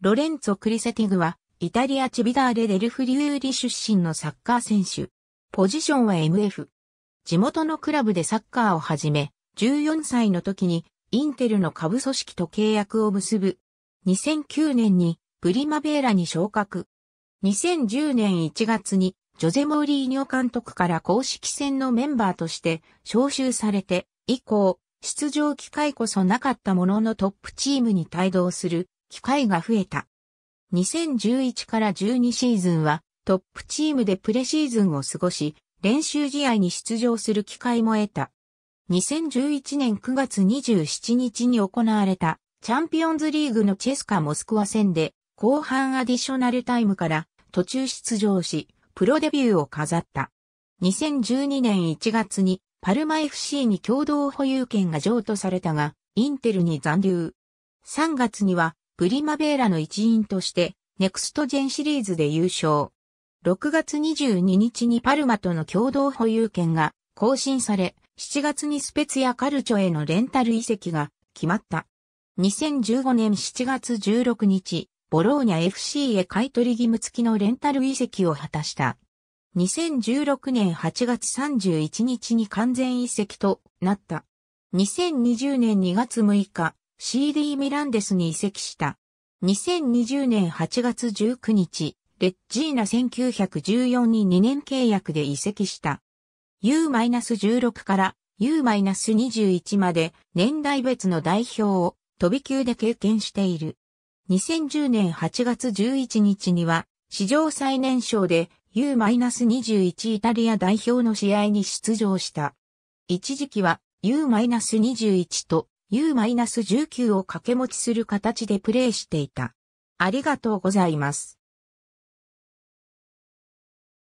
ロレンツォ・クリセティグは、イタリアチビダーレ・デルフリューリ出身のサッカー選手。ポジションは MF。地元のクラブでサッカーを始め、14歳の時にインテルの下部組織と契約を結ぶ。2009年にプリマベーラに昇格。2010年1月にジョゼ・モーリーニョ監督から公式戦のメンバーとして招集されて以降、出場機会こそなかったもののトップチームに帯同する機会が増えた。2011から12シーズンはトップチームでプレシーズンを過ごし、練習試合に出場する機会も得た。2011年9月27日に行われたチャンピオンズリーグのチェスカ・モスクワ戦で後半アディショナルタイムから途中出場し、プロデビューを飾った。2012年1月にパルマ FC に共同保有権が譲渡されたが、インテルに残留。3月にはプリマベーラの一員として、ネクストジェンシリーズで優勝。6月22日にパルマとの共同保有権が更新され、7月にスペツヤカルチョへのレンタル移籍が決まった。2015年7月16日、ボローニャ FC へ買取義務付きのレンタル移籍を果たした。2016年8月31日に完全移籍となった。2020年2月6日、CD ミランデスに移籍した。2020年8月19日、レッジーナ1914に2年契約で移籍した。U-16 から U-21 まで年代別の代表を飛び級で経験している。2010年8月11日には史上最年少で U-21 イタリア代表の試合に出場した。一時期は U-21 と U-19 を掛け持ちする形でプレーしていた。ありがとうございます。